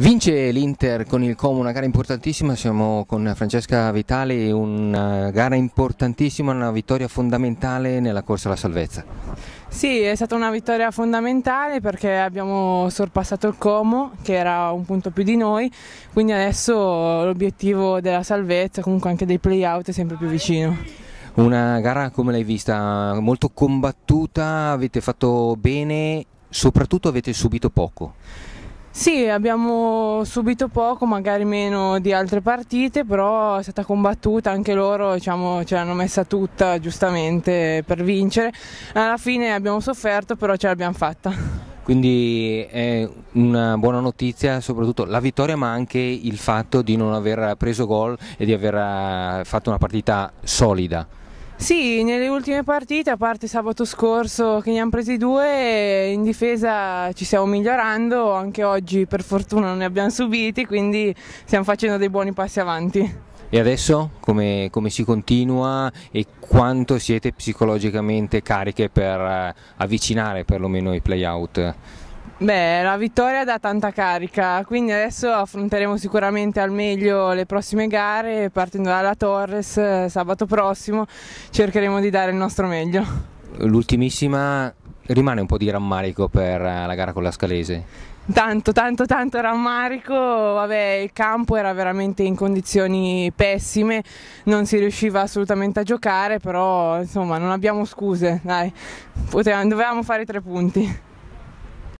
Vince l'Inter con il Como, una gara importantissima, siamo con Francesca Vitali, una gara importantissima, una vittoria fondamentale nella corsa alla salvezza. Sì, è stata una vittoria fondamentale perché abbiamo sorpassato il Como che era un punto più di noi, quindi adesso l'obiettivo della salvezza, comunque anche dei play-out è sempre più vicino. Una gara come l'hai vista? Molto combattuta, avete fatto bene, soprattutto avete subito poco. Sì, abbiamo subito poco, magari meno di altre partite, però è stata combattuta anche loro, diciamo, ce l'hanno messa tutta giustamente per vincere. Alla fine abbiamo sofferto, però ce l'abbiamo fatta quindi è una buona notizia soprattutto la vittoria ma anche il fatto di non aver preso gol e di aver eh, fatto una partita solida. Sì, nelle ultime partite, a parte sabato scorso che ne hanno presi due, in difesa ci stiamo migliorando, anche oggi per fortuna non ne abbiamo subiti, quindi stiamo facendo dei buoni passi avanti. E adesso come, come si continua e quanto siete psicologicamente cariche per eh, avvicinare perlomeno i playout? Beh, la vittoria dà tanta carica, quindi adesso affronteremo sicuramente al meglio le prossime gare, partendo dalla Torres eh, sabato prossimo cercheremo di dare il nostro meglio. L'ultimissima rimane un po' di rammarico per eh, la gara con la Scalese. Tanto, tanto, tanto rammarico, vabbè il campo era veramente in condizioni pessime, non si riusciva assolutamente a giocare, però insomma non abbiamo scuse, dai, Potevamo, dovevamo fare tre punti.